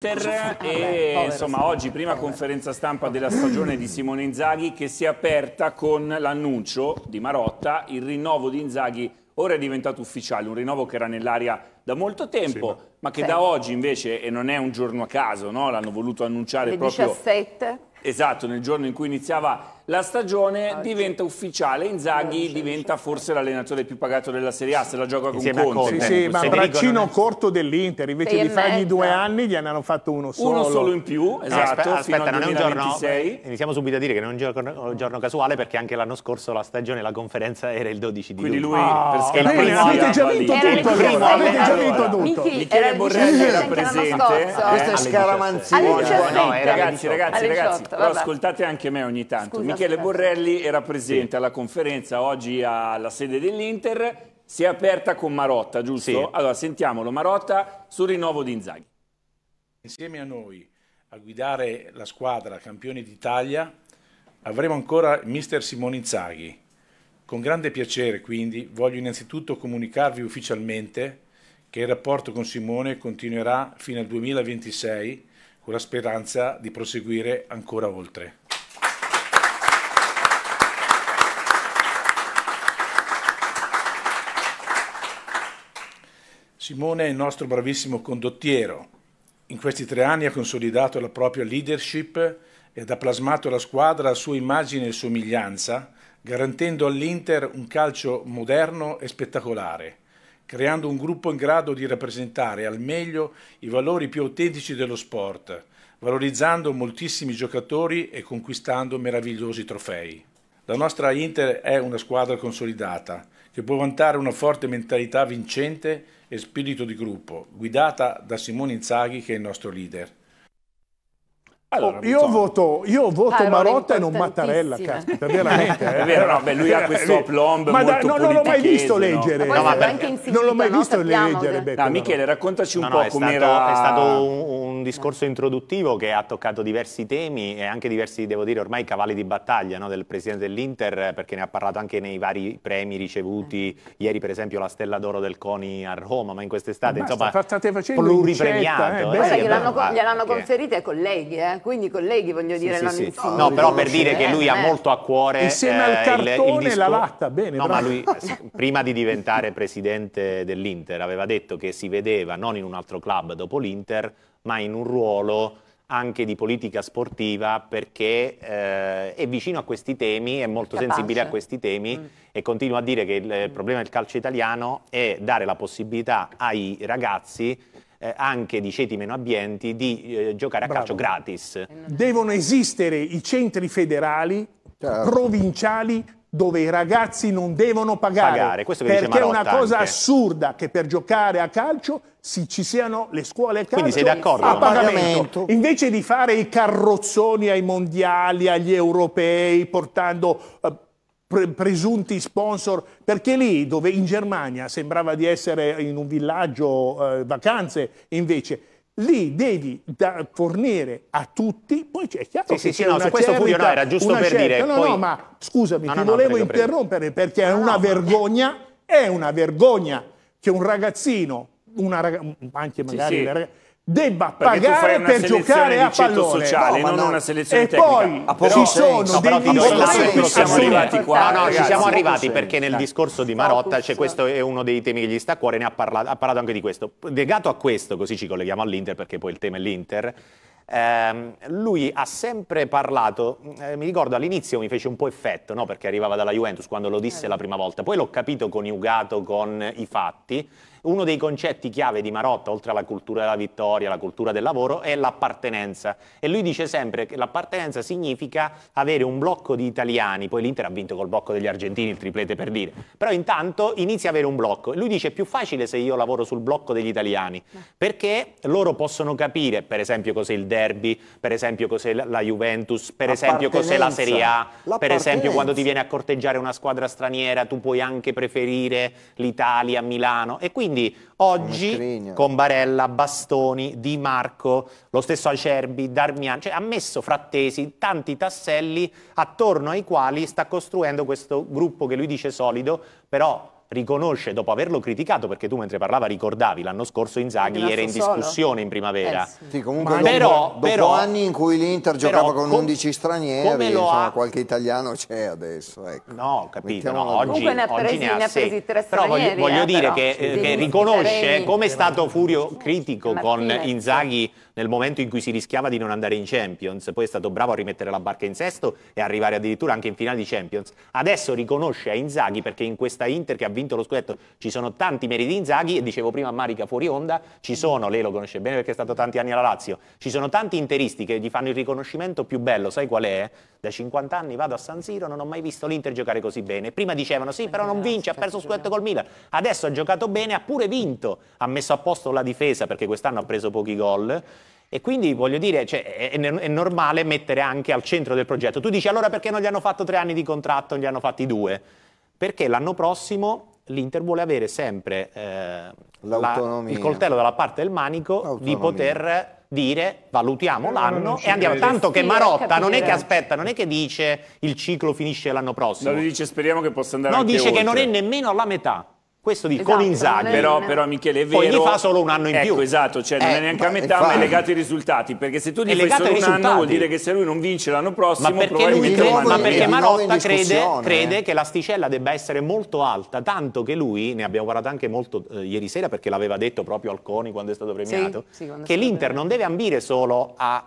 Ah, e insomma oggi prima conferenza stampa della stagione di Simone Inzaghi che si è aperta con l'annuncio di Marotta, il rinnovo di Inzaghi ora è diventato ufficiale, un rinnovo che era nell'aria da molto tempo, sì, ma... ma... che sì. da oggi invece, e non è un giorno a caso, no? l'hanno voluto annunciare Le proprio... 17 esatto, nel giorno in cui iniziava la stagione, Oggi. Ah, diventa ufficiale, Inzaghi eh, diventa forse l'allenatore più pagato della Serie A, se la gioca con Insieme Conte. Conte. Sì, sì, ma braccino non... corto dell'Inter, invece di fargli due anni gli hanno fatto uno solo. Uno solo in più, esatto, no, aspe esatto, aspetta, non è un giorno, iniziamo subito a dire che non è un giorno, giorno casuale perché anche l'anno scorso la stagione, la conferenza era il 12 di Quindi lui, oh, per scalare avete già vinto tutto, allora, avete già vinto tutto. Michele Borrelli era presente. Questo è scaramanzino. Ragazzi, ragazzi, ragazzi. Però vabbè. ascoltate anche me ogni tanto. Scusa, Michele scusa. Borrelli era presente sì. alla conferenza oggi alla sede dell'Inter, si è aperta con Marotta, giusto? Sì. Allora sentiamolo, Marotta sul rinnovo di Inzaghi. Insieme a noi a guidare la squadra campione d'Italia avremo ancora mister Simone Inzaghi. Con grande piacere quindi voglio innanzitutto comunicarvi ufficialmente che il rapporto con Simone continuerà fino al 2026 con la speranza di proseguire ancora oltre. Simone è il nostro bravissimo condottiero. In questi tre anni ha consolidato la propria leadership ed ha plasmato la squadra a sua immagine e somiglianza, garantendo all'Inter un calcio moderno e spettacolare creando un gruppo in grado di rappresentare al meglio i valori più autentici dello sport, valorizzando moltissimi giocatori e conquistando meravigliosi trofei. La nostra Inter è una squadra consolidata, che può vantare una forte mentalità vincente e spirito di gruppo, guidata da Simone Inzaghi che è il nostro leader. Allora, oh, io, diciamo- voto, io, voto, ah, Marotta e non Mattarella, caspita, veramente. Eh? È vero, vabbè, lui ha eh, questo eh, plomb Ma da, no, non l'ho mai visto no? leggere. Ma no, ma perché... Non l'ho mai visto Sappiamo leggere, che... no, ah, Michele, raccontaci un po' come era... È stato un un discorso introduttivo che ha toccato diversi temi e anche diversi, devo dire, ormai cavalli di battaglia no, del presidente dell'Inter, perché ne ha parlato anche nei vari premi ricevuti, mm. ieri per esempio la Stella d'Oro del Coni a Roma, ma in quest'estate, insomma, state facendo pluripremiato. Eh, eh, gliel'hanno gliel eh. conferite ai colleghi, eh? quindi i colleghi, voglio sì, dire, sì, non sì. No, però per dire che lui ha eh. molto a cuore... Insieme eh, al cartone il, il la latta, bene. No, bravo. ma lui, prima di diventare presidente dell'Inter, aveva detto che si vedeva non in un altro club dopo l'Inter, ma in un ruolo anche di politica sportiva perché eh, è vicino a questi temi, è molto Capace. sensibile a questi temi mm. e continua a dire che il, il mm. problema del calcio italiano è dare la possibilità ai ragazzi eh, anche di ceti meno abbienti di eh, giocare a Bravo. calcio gratis. Eh, Devono esistere i centri federali, certo. provinciali, dove i ragazzi non devono pagare, pagare. Questo che perché è una cosa anche. assurda che per giocare a calcio si, ci siano le scuole calcio a pagamento. Invece di fare i carrozzoni ai mondiali, agli europei, portando... Uh, presunti sponsor, perché lì dove in Germania sembrava di essere in un villaggio eh, vacanze, invece li devi fornire a tutti, poi c'è chiaro sì, sì, sì, no, su questo certa, no, era giusto per certa, dire... No, poi... no, ma scusami, no, ti no, volevo prego, interrompere prego. perché è una vergogna, è una vergogna che un ragazzino, una rag... anche magari... Sì, sì. Rag debba Perché pagare per giocare a pallone sociale, no, non no. una selezione e tecnica. poi ci sono dei degli che siamo arrivati qua no, no, ci siamo arrivati perché nel discorso di Marotta cioè, questo è uno dei temi che gli sta a cuore ne ha parlato, ha parlato anche di questo legato a questo così ci colleghiamo all'Inter perché poi il tema è l'Inter eh, lui ha sempre parlato, eh, mi ricordo all'inizio mi fece un po' effetto, no? perché arrivava dalla Juventus quando lo disse eh. la prima volta, poi l'ho capito coniugato con i fatti, uno dei concetti chiave di Marotta, oltre alla cultura della vittoria, la cultura del lavoro, è l'appartenenza. E lui dice sempre che l'appartenenza significa avere un blocco di italiani, poi l'Inter ha vinto col blocco degli argentini, il triplete per dire, però intanto inizia ad avere un blocco. Lui dice è più facile se io lavoro sul blocco degli italiani, perché loro possono capire, per esempio, cos'è il derby, per esempio cos'è la Juventus, per esempio cos'è la Serie A, per esempio quando ti viene a corteggiare una squadra straniera tu puoi anche preferire l'Italia, Milano e quindi quindi oggi con Barella, Bastoni, Di Marco, lo stesso Acerbi, Darmian, cioè ha messo frattesi tanti tasselli attorno ai quali sta costruendo questo gruppo che lui dice solido, però riconosce dopo averlo criticato perché tu mentre parlava ricordavi l'anno scorso Inzaghi era in discussione in primavera eh sì. sì, però, dopo, però, anni in cui l'Inter giocava con 11 stranieri insomma, ha... qualche italiano c'è adesso ecco. no capito no, oggi, ne ha presi, ne ha presi tre però voglio, voglio eh, dire però. che, eh, che riconosce come è stato Furio critico Martina, con Inzaghi nel momento in cui si rischiava di non andare in Champions, poi è stato bravo a rimettere la barca in sesto e arrivare addirittura anche in finale di Champions. Adesso riconosce a Inzaghi, perché in questa Inter che ha vinto lo scudetto ci sono tanti meriti Inzaghi, e dicevo prima a Marica fuori onda, ci sono, lei lo conosce bene perché è stato tanti anni alla Lazio, ci sono tanti interisti che gli fanno il riconoscimento più bello, sai qual è? Da 50 anni vado a San Siro, non ho mai visto l'Inter giocare così bene. Prima dicevano sì, però non vince, ha perso scudetto col Milan. Adesso ha giocato bene, ha pure vinto, ha messo a posto la difesa perché quest'anno ha preso pochi gol. E quindi voglio dire, cioè, è, è, normale mettere anche al centro del progetto. Tu dici allora perché non gli hanno fatto tre anni di contratto, non gli hanno fatti due? Perché l'anno prossimo l'Inter vuole avere sempre eh, la, il coltello dalla parte del manico L'autonomia. di poter dire valutiamo eh, l'anno e andiamo. Crede. Tanto che Marotta non è che aspetta, non è che dice il ciclo finisce l'anno prossimo. No, lui dice speriamo che possa andare No, dice oltre. che non è nemmeno alla metà. Questo di esatto, con Inzaghi. Però, però, Michele, è vero. Poi gli fa solo un anno in ecco, più. Esatto, cioè eh, non è eh, neanche a metà, ma è legato ai risultati. Perché se tu gli fai solo un anno vuol dire che se lui non vince l'anno prossimo, ma perché, lui crede, ma perché Marotta crede, crede, che l'asticella debba essere molto alta, tanto che lui, ne abbiamo parlato anche molto eh, ieri sera, perché l'aveva detto proprio Alconi quando è stato premiato, sì, sì, che l'Inter non deve ambire solo a,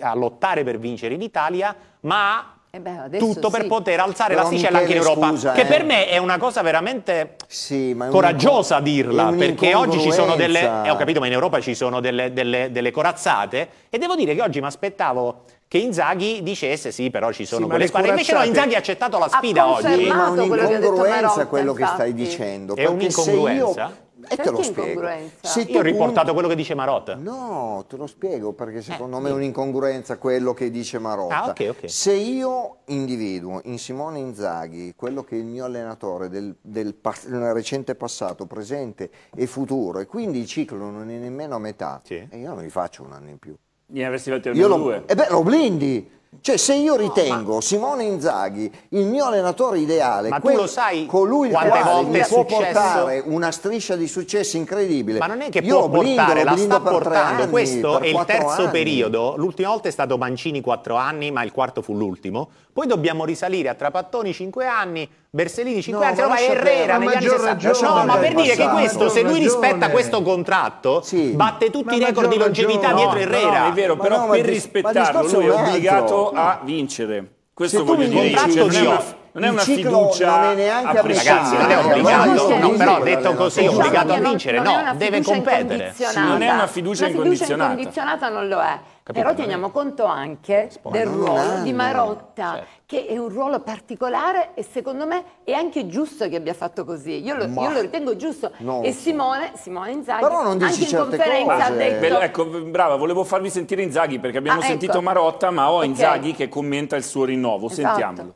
a lottare per vincere in Italia, ma a eh beh, tutto sì. per poter alzare Però la sticella anche in Europa, scusa, che eh. per me è una cosa veramente sì, coraggiosa dirla, perché oggi ci sono delle, eh, ho capito, ma in Europa ci sono delle, delle, delle corazzate e devo dire che oggi mi aspettavo che Inzaghi dicesse sì però ci sono sì, quelle squadre invece no Inzaghi ha accettato la sfida oggi ma è un'incongruenza quello, quello che stai dicendo è un'incongruenza e te lo spiego. Io ho riportato un... quello che dice Marotta. No, te lo spiego perché secondo eh, me è un'incongruenza quello che dice Marotta. Ah, okay, okay. Se io individuo in Simone Inzaghi quello che il mio allenatore del, del, del recente passato, presente e futuro, e quindi il ciclo non è nemmeno a metà, sì. e io non mi faccio un anno in più. Ne avresti fatto almeno due. E eh beh, lo blindi. Cioè, se io ritengo no, Simone Inzaghi il mio allenatore ideale, ma quel, tu lo sai colui il quale mi può portare una striscia di successi incredibile. Ma non è che io può portare, la sta portando. Anni, Questo è il terzo anni. periodo. L'ultima volta è stato Mancini quattro anni, ma il quarto fu l'ultimo. Poi dobbiamo risalire a Trapattoni cinque anni, Bersellini 5 no, anni, ma Herrera negli anni 60. Ragione, no, ma per dire passato, che questo, se lui rispetta questo contratto, sì. batte tutti ma i record di longevità ragione. dietro Herrera. No, è vero, ma però per rispettarlo lui è obbligato no. a vincere. Questo voglio dire io. Cioè, non, è una, non è una fiducia non è neanche a Ragazzi, non è obbligato, no, no, però detto così, è obbligato a vincere, no, deve competere. Non è una fiducia incondizionata. Una fiducia incondizionata non lo è. Capito? Però teniamo conto anche Spoiler. del ruolo di Marotta, certo. che è un ruolo particolare e secondo me è anche giusto che abbia fatto così. Io lo, io lo ritengo giusto. E Simone, Simone Inzaghi, Però non dici anche in conferenza cose. ha detto... Beh, ecco, brava, volevo farvi sentire Inzaghi perché abbiamo ah, ecco. sentito Marotta, ma ho okay. Inzaghi che commenta il suo rinnovo. Esatto. Sentiamolo.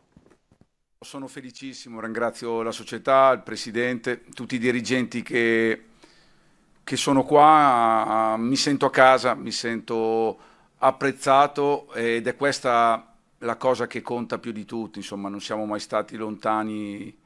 Sono felicissimo, ringrazio la società, il presidente, tutti i dirigenti che, che sono qua, mi sento a casa, mi sento apprezzato ed è questa la cosa che conta più di tutto, insomma non siamo mai stati lontani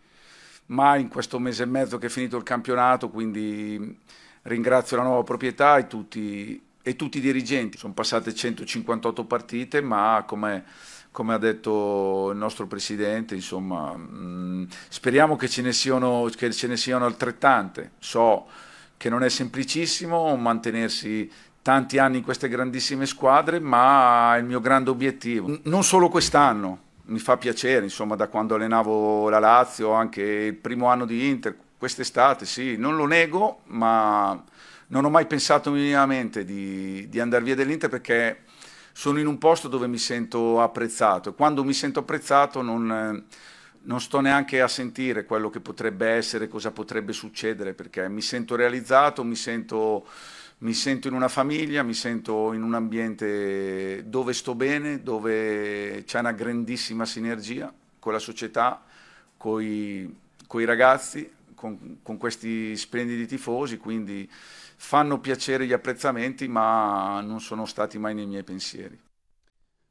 mai in questo mese e mezzo che è finito il campionato, quindi ringrazio la nuova proprietà e tutti, e tutti i dirigenti. Sono passate 158 partite, ma come, come ha detto il nostro presidente, insomma, mh, mm, speriamo che ce, ne siano, che ce ne siano altrettante. So che non è semplicissimo mantenersi tanti anni in queste grandissime squadre, ma è il mio grande obiettivo, non solo quest'anno, mi fa piacere, insomma, da quando allenavo la Lazio, anche il primo anno di Inter, quest'estate, sì, non lo nego, ma non ho mai pensato minimamente di, di andare via dell'Inter perché sono in un posto dove mi sento apprezzato e quando mi sento apprezzato non, non sto neanche a sentire quello che potrebbe essere, cosa potrebbe succedere, perché mi sento realizzato, mi sento mi sento in una famiglia, mi sento in un ambiente dove sto bene, dove c'è una grandissima sinergia con la società, con i ragazzi, con, con, questi splendidi tifosi, quindi fanno piacere gli apprezzamenti, ma non sono stati mai nei miei pensieri.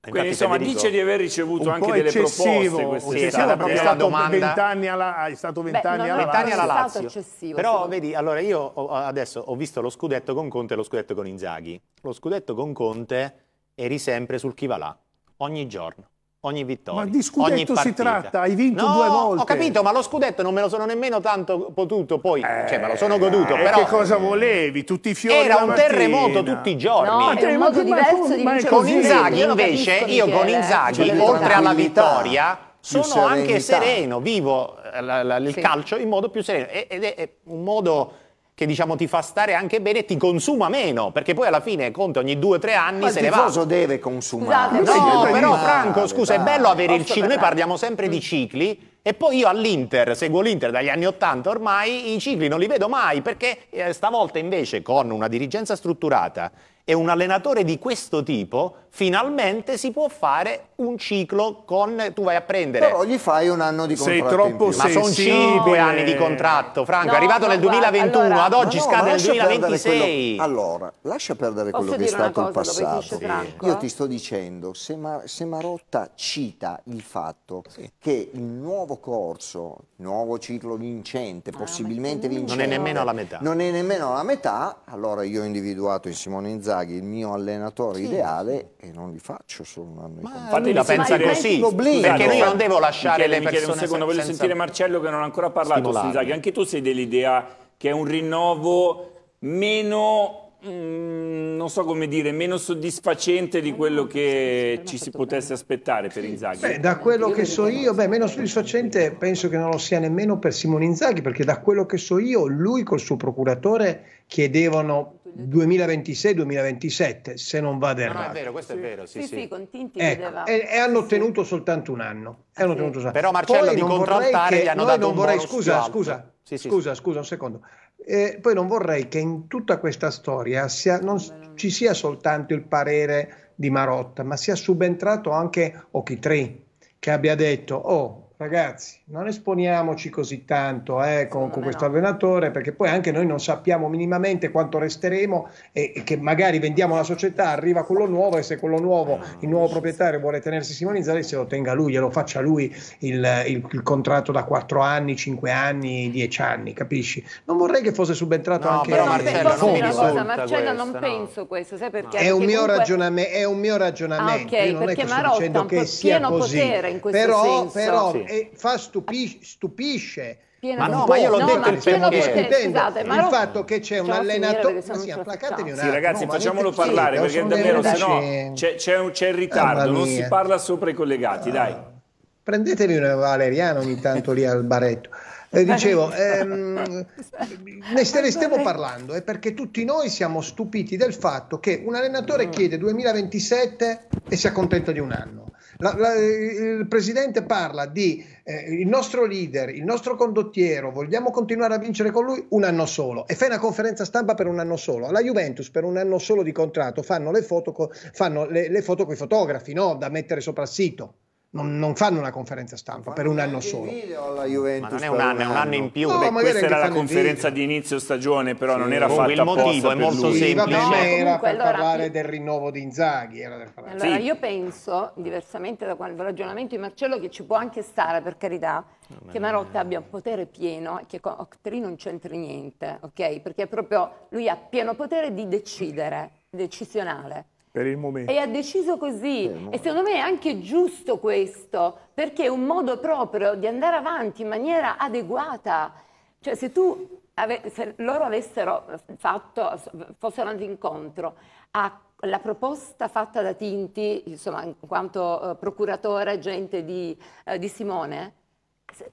Quindi insomma dice di aver ricevuto anche delle proposte quest'estate. Sì, è stato vent'anni alla, è stato vent'anni alla, alla Lazio. Eccessivo, Però vedi, allora io ho, adesso ho visto lo scudetto con Conte e lo scudetto con Inzaghi. Lo scudetto con Conte eri sempre sul chi va là, ogni giorno ogni vittoria. Ma di scudetto si tratta, hai vinto no, due volte. Ho capito, ma lo scudetto non me lo sono nemmeno tanto potuto poi, eh, cioè me lo sono goduto, eh, però... che cosa volevi? Tutti i fiori Era un terremoto tutti i giorni. No, era un modo diverso di vincere. Con Inzaghi invece, io con eh. Inzaghi, cioè, oltre alla vittoria, sono anche sereno, vivo eh, il calcio in modo più sereno. Ed è un modo che diciamo ti fa stare anche bene e ti consuma meno, perché poi alla fine Conte ogni 2-3 anni Ma se ne va. ma Il tifoso deve consumare. Esatto, no, no esatto. però Franco, scusa, è bello avere il ciclo, noi parliamo sempre di mm. cicli e poi io all'Inter, seguo l'Inter dagli anni 80 ormai, i cicli non li vedo mai perché eh, stavolta invece con una dirigenza strutturata e un allenatore di questo tipo finalmente si può fare un ciclo con tu vai a prendere però gli fai un anno di contratto sei troppo ma sono 5 anni di contratto Franco no, è arrivato nel 2021 allora, ad oggi no, scade nel 2026 quello, allora lascia perdere Posso quello che è stato il passato sì. io ti sto dicendo se, Mar se Marotta cita il fatto sì. che il nuovo corso nuovo ciclo vincente ah, possibilmente vincente non è nemmeno alla metà non è nemmeno alla metà allora io ho individuato in Simone Inzaghi il mio allenatore sì. ideale e non li faccio solo un anno. Ma infatti la pensa così, perché io non devo lasciare Michele, le persone un secondo, voglio senza... sentire Marcello che non ha ancora parlato, Anche tu sei dell'idea che è un rinnovo meno Mm, non so come dire, meno soddisfacente di quello che ci si potesse aspettare per Inzaghi. Beh, da quello che so io, beh, meno soddisfacente penso che non lo sia nemmeno per Simone Inzaghi, perché da quello che so io, lui col suo procuratore chiedevano 2026-2027, se non vado errato. No, no, è vero, questo è vero. Sì, sì, sì. sì ecco, e, e, hanno ottenuto soltanto un anno. Hanno sì. Però Marcello Poi di contraltare gli hanno dato non vorrei, un scusa, scusa, scusa, scusa, un secondo e poi non vorrei che in tutta questa storia sia, non ci sia soltanto il parere di Marotta, ma sia subentrato anche Ochitrì, che abbia detto, oh, ragazzi, non esponiamoci così tanto eh, con, con, questo no. allenatore, perché poi anche noi non sappiamo minimamente quanto resteremo e, e, che magari vendiamo la società, arriva quello nuovo e se quello nuovo, ah, il nuovo proprietario vuole tenersi Simonizzato, se lo tenga lui, glielo faccia lui il, il, il, contratto da 4 anni, 5 anni, 10 anni, capisci? Non vorrei che fosse subentrato no, anche però Marcello, non, fondo, cosa, Marcello, non questo, penso no. questo, sai perché? È un, perché comunque... ragioname- è un mio ragionamento, ah, okay, io non è che sto dicendo che sia così, però, senso. però sì e fa stupi- stupisce. ma no, ma io l'ho no, detto il perché. discutendo scusate, ma il fatto che c'è un allenatore. sì, placatevi un attimo. Sì, ragazzi, no, facciamolo parlare perché davvero, se no c'è, c'è, un, c'è il ritardo, non si parla sopra i collegati, ah. dai. Prendetevi una valeriana ogni tanto lì al baretto. Eh, dicevo, ehm, ne, ne stiamo parlando, è perché tutti noi siamo stupiti del fatto che un allenatore mm. chiede 2027 e si accontenta di un anno. La, la, il presidente parla di eh, il nostro leader, il nostro condottiero, vogliamo continuare a vincere con lui un anno solo e fai una conferenza stampa per un anno solo. La Juventus per un anno solo di contratto fanno le foto, co- fanno le, le foto con i fotografi no? da mettere sopra il sito non, non, fanno una conferenza stampa fanno per un anno solo. Juventus, ma non è un anno, è un anno in più. No, Beh, questa era la conferenza di inizio stagione, però sì, non era fatta il motivo è molto lui. semplice. Vabbè, no, era per allora, parlare del rinnovo di Inzaghi. Allora, sì. io penso, diversamente da quel ragionamento di Marcello, che ci può anche stare, per carità, oh, che Marotta abbia un potere pieno e che Octri non c'entri niente, ok? Perché proprio lui ha pieno potere di decidere, decisionale. Per il momento. E ha deciso così. Eh, e secondo me è anche giusto questo, perché è un modo proprio di andare avanti in maniera adeguata. Cioè se tu se loro avessero fatto, fossero andati incontro alla proposta fatta da Tinti, insomma, in quanto eh, procuratore agente di, eh, di, Simone,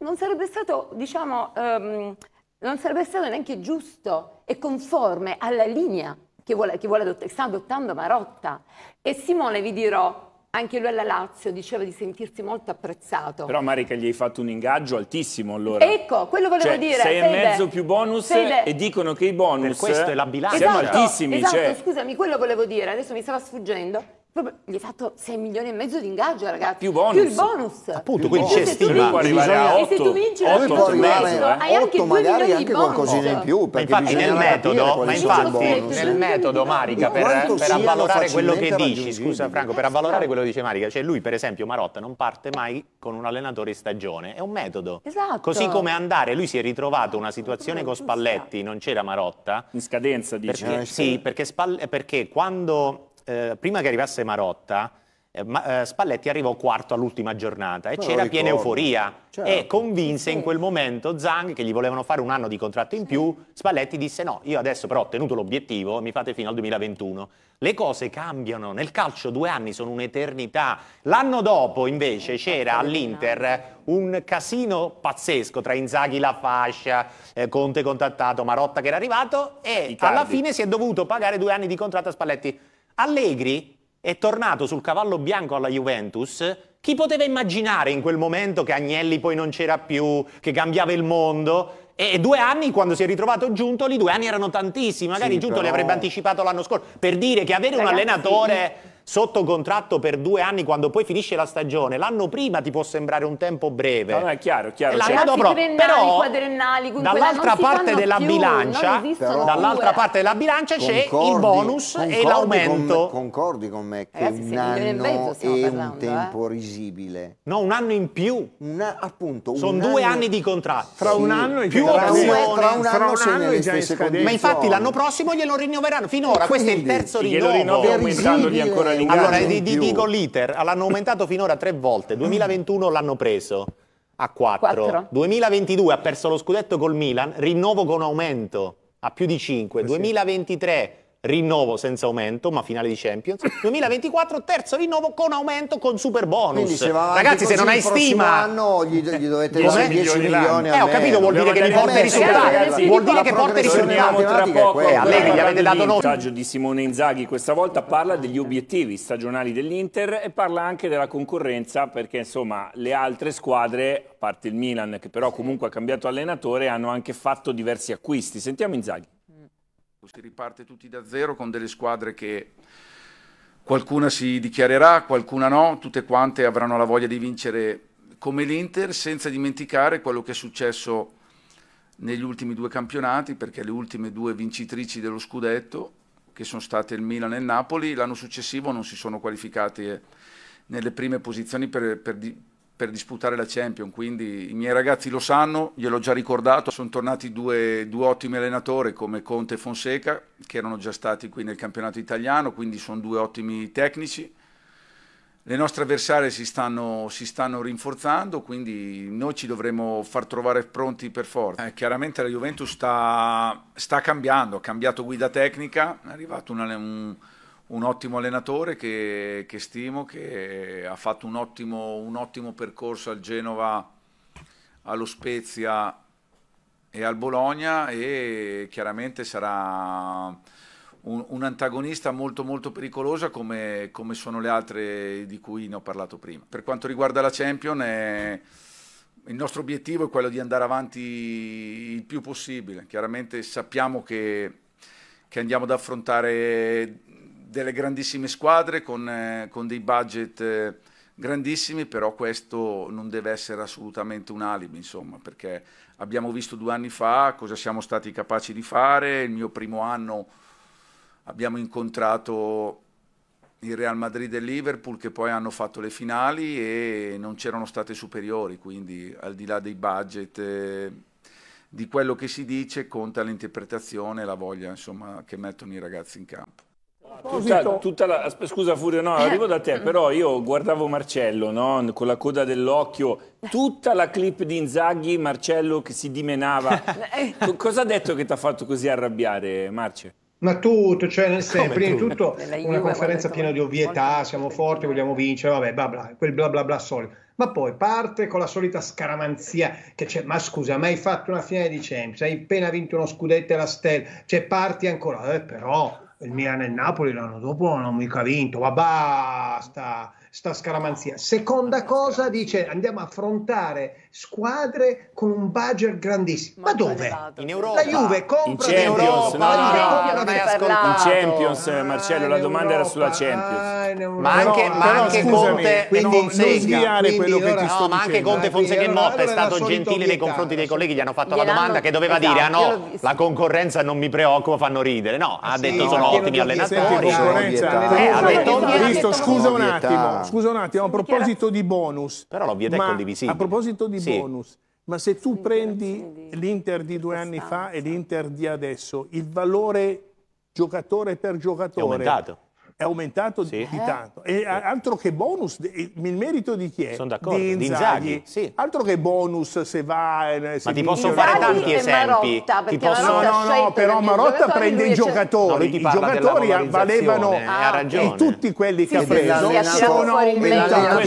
non sarebbe stato, diciamo, ehm, non sarebbe stato neanche giusto e conforme alla linea che, vuole, che vuole adottare, sta adottando Marotta. E Simone, vi dirò, anche lui alla Lazio diceva di sentirsi molto apprezzato. Però Marica gli hai fatto un ingaggio altissimo allora. Ecco, quello volevo cioè, dire. Sei e mezzo più bonus Fede. e dicono che i bonus... Per questo è la bilancia. Esatto, siamo altissimi. Esatto, cioè... Esatto, scusami, quello volevo dire, adesso mi stava sfuggendo Proprio, gli hai fatto 6 milioni e mezzo di ingaggio, ragazzi. Più bonus. Più il bonus. Appunto, quindi c'è stima. Bisogna... E se tu vinci la vinci mezzo, eh. hai anche 8 magari anche qualcosina in più. Ma infatti nel metodo, ma infatti nel metodo Marica, per, per avvalorare quello che dici, scusa Franco, per avvalorare quello che dice Marica, cioè lui per esempio Marotta non parte mai con un allenatore in stagione, è un metodo. Esatto. Così come andare, lui si è ritrovato una situazione con Spalletti, non c'era Marotta. In scadenza dice. Eh, sì, perché, perché quando eh, prima che arrivasse Marotta, eh, ma, eh, Spalletti arrivò quarto all'ultima giornata e Ma c'era piena euforia certo. e convinse in quel momento Zang che gli volevano fare un anno di contratto in più Spalletti disse no, io adesso però ho ottenuto l'obiettivo mi fate fino al 2021 le cose cambiano, nel calcio due anni sono un'eternità l'anno dopo invece eh, c'era all'Inter un casino pazzesco tra Inzaghi la fascia eh, Conte contattato, Marotta che era arrivato e alla fine si è dovuto pagare due anni di contratto a Spalletti Allegri è tornato sul cavallo bianco alla Juventus. Chi poteva immaginare in quel momento che Agnelli poi non c'era più, che cambiava il mondo? E due anni, quando si è ritrovato Giuntoli, due anni erano tantissimi. Magari sì, Giuntoli però... avrebbe anticipato l'anno scorso. Per dire che avere Ragazzi, un allenatore sotto contratto per due anni quando poi finisce la stagione, l'anno prima ti può sembrare un tempo breve. No, no, è chiaro, chiaro. L'anno certo. dopo, però, quadrennali, dall'altra parte della più, bilancia, dall'altra parte della bilancia c'è il bonus e l'aumento. Con, concordi con me che Ragazzi, un anno è un eh. tempo eh? risibile. No, un anno in più. Una, appunto, sono due anno... anni di contratto. Tra un anno più tra un, tra un anno, tra un anno già in Ma infatti l'anno prossimo glielo rinnoveranno. Finora questo è il terzo rinnovo. Glielo rinnovi aumentandogli ancora allora, di, di, dico l'iter, l'hanno aumentato finora tre volte, 2021 l'hanno preso a 4. 4. 2022 ha perso lo scudetto col Milan, rinnovo con aumento a più di 5, 2023 eh rinnovo senza aumento, ma finale di Champions. 2024 terzo rinnovo con aumento con super bonus. Ragazzi, se non hai stima, anno gli, gli eh, dovete dare 10 milioni. Eh, ho capito, vuol dire che li porta i risultati. Vuol dire che porta i risultati. Tra poco, eh, Allegri gli avete dato noi. Il messaggio di Simone Inzaghi questa volta parla degli obiettivi stagionali dell'Inter e parla anche della concorrenza perché insomma, le altre squadre, a parte il Milan che però comunque ha cambiato allenatore, hanno anche fatto diversi acquisti. Sentiamo Inzaghi. Si riparte tutti da zero con delle squadre che qualcuna si dichiarerà, qualcuna no, tutte quante avranno la voglia di vincere come l'Inter, senza dimenticare quello che è successo negli ultimi due campionati, perché le ultime due vincitrici dello scudetto, che sono state il Milan e il Napoli, l'anno successivo non si sono qualificate nelle prime posizioni per, per, per disputare la Champions, quindi i miei ragazzi lo sanno, gliel'ho già ricordato, sono tornati due, due ottimi allenatori come Conte e Fonseca, che erano già stati qui nel campionato italiano, quindi sono due ottimi tecnici. Le nostre avversarie si stanno, si stanno rinforzando, quindi noi ci dovremo far trovare pronti per forza. Eh, chiaramente la Juventus sta, sta, cambiando, ha cambiato guida tecnica, è arrivato una, un un ottimo allenatore che, che, stimo, che ha fatto un ottimo, un ottimo, percorso al Genova, allo Spezia e al Bologna e chiaramente sarà un, un antagonista molto molto pericolosa come, come, sono le altre di cui ne ho parlato prima. Per quanto riguarda la Champion, è, il nostro obiettivo è quello di andare avanti il più possibile. Chiaramente sappiamo che, che andiamo ad affrontare delle grandissime squadre con, eh, con dei budget eh, grandissimi, però questo non deve essere assolutamente un alibi, insomma, perché abbiamo visto due anni fa cosa siamo stati capaci di fare, il mio primo anno abbiamo incontrato il Real Madrid e il Liverpool che poi hanno fatto le finali e non c'erano state superiori, quindi al di là dei budget, eh, di quello che si dice conta l'interpretazione e la voglia insomma, che mettono i ragazzi in campo. Tutta, tutta la, scusa Furio, no, eh. arrivo da te, però io guardavo Marcello no, con la coda dell'occhio, tutta la clip di Inzaghi, Marcello che si dimenava. Eh. Cosa ha detto che ti ha fatto così arrabbiare, Marce? Ma tutto, cioè nel senso, prima di tutto una conferenza piena di ovvietà, siamo forti, vogliamo vincere, vabbè, bla bla, quel bla bla bla solito. Ma poi parte con la solita scaramanzia che c'è, ma scusa, ma hai fatto una finale di Champions, hai appena vinto uno scudetto alla stella, cioè parti ancora, eh, però il Milan e il Napoli l'anno dopo non hanno mica vinto, ma basta, sta scaramanzia. Seconda cosa dice andiamo a affrontare squadre con un budget grandissimo. Ma, Ma dove? In Europa. La Juve compra in Champions. No, no, no, in Champions, Marcello, ah, la domanda Europa. era sulla Champions. Ah, ma anche, no, ma però, anche scusami, Conte quindi, e Fonseca. Quindi, quindi, allora, no, ma anche Conte, Fonseca e Motta è stato gentile nei confronti dei colleghi, gli hanno fatto la domanda che doveva esatto, dire, ah no, la concorrenza non mi preoccupa, fanno ridere. No, ha detto sono ottimi allenatori. Eh, eh, ha detto scusa un attimo, scusa un attimo, a proposito di bonus. Però l'ovvietà è condivisibile. A proposito di i sì. bonus, ma se tu sì, prendi l'Inter di due anni fa e l'Inter di adesso, il valore giocatore per giocatore è aumentato è aumentato sì. di eh? tanto. E altro che bonus, il merito di chi è? Sono d'accordo, di Inzaghi. Di Inzaghi. Sì. Altro che bonus se va... Eh, se Ma ti posso fare tanti esempi. Marotta, ti posso... No, no, no, però Marotta prende i giocatori. I giocatori valevano... Ah, e tutti quelli che sì, ha preso sono aumentati.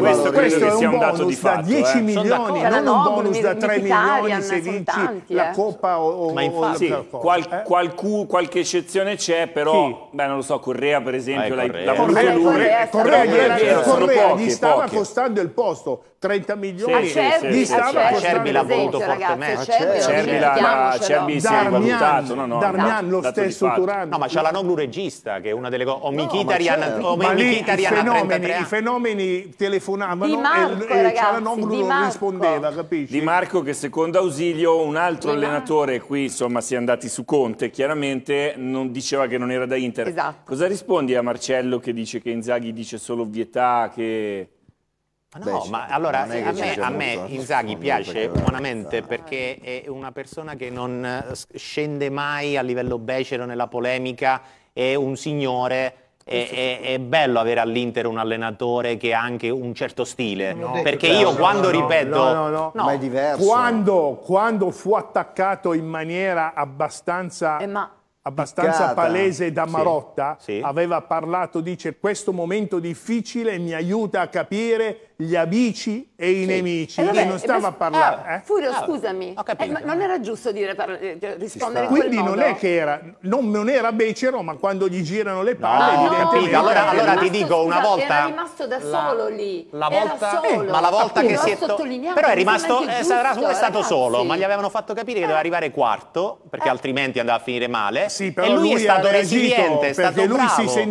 Questo, questo è un bonus da 10 eh. milioni, non un bonus da 3 milioni se vinci la Coppa o... Ma infatti, qualche eccezione c'è, però... Beh, Non lo so, Correa per esempio, ah, Correa. la, la Correa, Correa, Correa, Correa, Correa, Correa, Correa, Correa, Correa, Correa, Correa, Correa, Correa, Correa, Correa, 30 milioni sì, Acerbi, gli stava Acerbi, Acerbi l'ha voluto fortemente Acerbi, Acerbi, si è valutato no, no, Darmian lo stesso Turano no ma c'è la Noglu regista che è una delle cose o Mkhitaryan no, ma i fenomeni, telefonavano Marco, e, e Cialanoglu non rispondeva capisci? Di Marco che secondo Ausilio un altro allenatore qui insomma si è andati su Conte chiaramente non diceva che non era da Inter esatto. cosa rispondi a Marcello che dice che Inzaghi dice solo vietà che No, Beh, ma allora a me, a me eh, Inzaghi piace umanamente perché è una persona che non eh, scende mai a livello becero nella polemica, è un signore è, è, è, bello avere all'Inter un allenatore che ha anche un certo stile. No, perché io quando no, ripeto. No, no, no, ma è diverso. Quando, quando, fu attaccato in maniera abbastanza. Eh, ma abbastanza Piccata. palese da Marotta sì, sì. aveva parlato dice questo momento difficile mi aiuta a capire gli amici e i sì. nemici eh, vabbè, e non stava a parlare. Ah, eh? Furio, ah, scusami, capito, eh, ma non era giusto dire, eh, rispondere in Quindi non modo. è che era, non, non, era becero, ma quando gli girano le palle no, evidentemente... No, allora, allora rimasto, ti dico, una volta... Era rimasto da solo la, lì, la volta, eh, ma la volta che si è... To... Però è rimasto, è eh, giusto, è stato solo, ma gli avevano fatto capire che doveva arrivare quarto, perché eh. altrimenti andava a finire male. Sì, però e lui, lui è stato resiliente, è stato bravo. Perché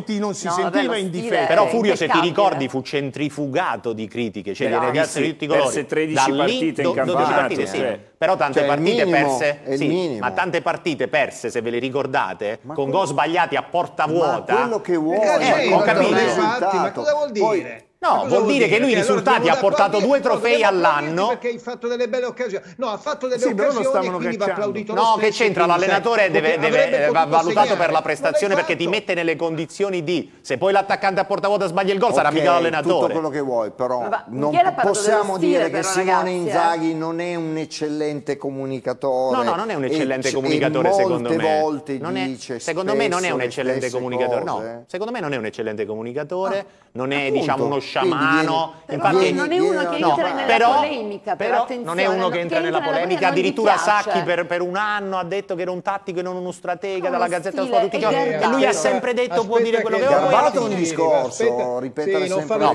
lui non si sentiva in difesa. Però Furio, se ti ricordi, fu centrifugato di crisi critiche, cioè Beh, ragazzi di tutti i colori. Perse 13 partite in campionato. Partite, sì. cioè. Però tante cioè, partite minimo, perse, sì, ma tante partite perse, se ve le ricordate, ma con quello... gol sbagliati a porta vuota. Ma quello che vuoi, eh, ho capito. Eh, infatti, ma cosa vuol dire? Poi, No, vuol dire, dire, che lui i eh, risultati allora ha portato due trofei all'anno. Perché hai fatto delle belle occasioni. No, ha fatto delle sì, belle occasioni e quindi cacciando. va applaudito No, che c'entra? L'allenatore deve, deve, va valutato segnare. per la prestazione perché ti mette nelle condizioni di... Se poi l'attaccante a portavoce sbaglia il gol okay, sarà mica l'allenatore. tutto quello che vuoi, però ma non possiamo dire che Simone eh. Inzaghi non è un eccellente comunicatore. No, no, non è un eccellente comunicatore secondo me. Molte volte dice Secondo me non è un eccellente comunicatore. No, secondo me non è un eccellente comunicatore, non è diciamo uno sciamano. Quindi, eh, Infatti, vieni, non è uno che no, entra nella però, polemica, però, però non è uno che entra, che nella polemica. Addirittura Sacchi per, per, un anno ha detto che era un tattico e non uno stratega dalla Gazzetta dello Sport. E lui ha sempre detto può dire quello che vuole. Fatto un discorso, ripetere sempre. No,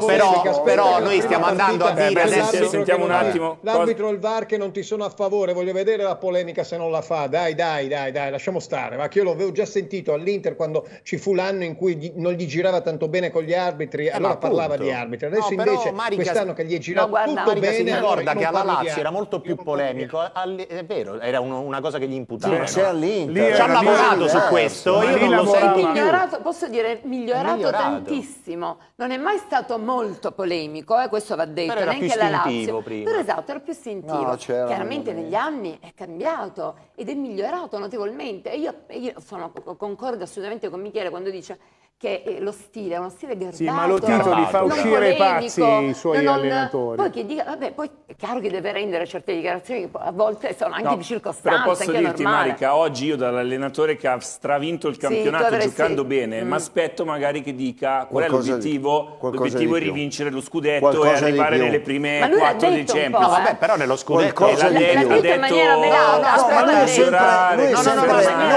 però noi stiamo andando a dire adesso. Sentiamo un attimo. L'arbitro il VAR che non ti sono a favore, voglio vedere la polemica se non la fa. Dai, dai, dai, dai, lasciamo stare. Ma che io l'avevo già sentito all'Inter quando ci fu l'anno in cui non gli girava tanto bene con gli arbitri, eh, allora parlava di arbitri arbitro. Adesso no, invece Marica, quest'anno che gli è girato no, guarda, tutto Marica bene... Si ricorda che alla Lazio era molto più polemico, eh, è vero, era una cosa che gli imputavano. Sì, Ci ha lavorato su eh, questo, io non lo sento migliorato, Posso dire, migliorato, tantissimo. Non è mai stato molto polemico, eh, questo va detto, però neanche la Lazio. Prima. Però esatto, era più istintivo. Chiaramente negli anni è cambiato ed è migliorato notevolmente. E io, io sono, concordo assolutamente con Michele quando dice che eh, lo stile è uno stile garbato. Sì, ma lo titoli fa uscire pazzi i suoi non, allenatori. Poi, che dica, vabbè, poi è chiaro che deve rendere certe dichiarazioni che a volte sono anche no, di circostanza. Però posso dirti, normale. Marica, oggi io dall'allenatore che ha stravinto il campionato sì, dovresti... giocando bene, mm. aspetto magari che dica qual è l'obiettivo. L'obiettivo è rivincere lo scudetto qualcosa e arrivare nelle prime quattro del Champions. No, eh. vabbè, però nello scudetto l'ha detto, l'ha detto in maniera